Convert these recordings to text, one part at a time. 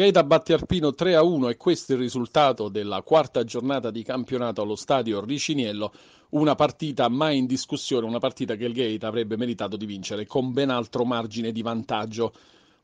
Keita batte Arpino 3 a 1 e questo è il risultato della quarta giornata di campionato allo stadio Riciniello. Una partita mai in discussione, una partita che il Gaeta avrebbe meritato di vincere con ben altro margine di vantaggio.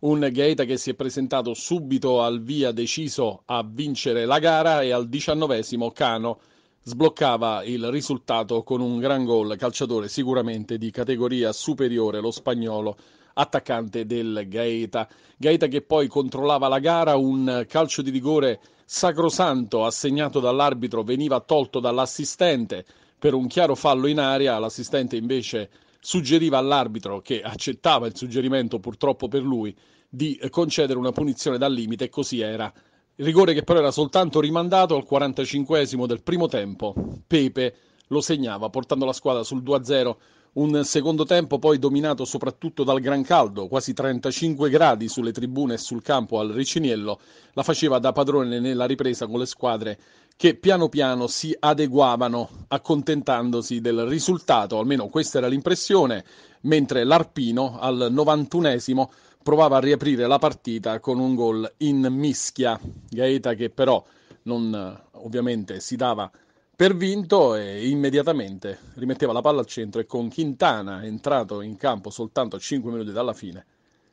Un Gaeta che si è presentato subito al via deciso a vincere la gara e al diciannovesimo Cano sbloccava il risultato con un gran gol, calciatore sicuramente di categoria superiore, lo spagnolo attaccante del Gaeta. Gaeta che poi controllava la gara, un calcio di rigore sacrosanto assegnato dall'arbitro veniva tolto dall'assistente per un chiaro fallo in aria, l'assistente invece suggeriva all'arbitro che accettava il suggerimento purtroppo per lui di concedere una punizione dal limite e così era. Il rigore che però era soltanto rimandato al 45 del primo tempo, Pepe lo segnava portando la squadra sul 2-0 un secondo tempo poi dominato soprattutto dal gran caldo, quasi 35 gradi sulle tribune e sul campo al Riciniello, la faceva da padrone nella ripresa con le squadre che piano piano si adeguavano accontentandosi del risultato, almeno questa era l'impressione, mentre l'Arpino al 91esimo provava a riaprire la partita con un gol in mischia. Gaeta che però non ovviamente si dava per vinto e immediatamente rimetteva la palla al centro e con Quintana entrato in campo soltanto a 5 minuti dalla fine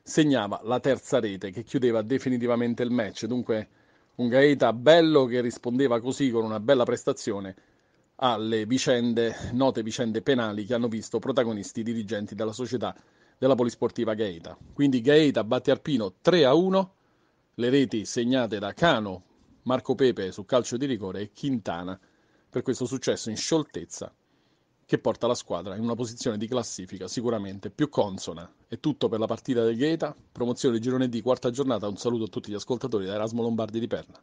segnava la terza rete che chiudeva definitivamente il match dunque un Gaeta bello che rispondeva così con una bella prestazione alle vicende, note vicende penali che hanno visto protagonisti dirigenti della società della polisportiva Gaeta quindi Gaeta batte Arpino 3 a 1 le reti segnate da Cano, Marco Pepe su calcio di rigore e Quintana per questo successo in scioltezza che porta la squadra in una posizione di classifica sicuramente più consona. È tutto per la partita del Gaeta, promozione di girone D, quarta giornata, un saluto a tutti gli ascoltatori da Erasmo Lombardi di Perna.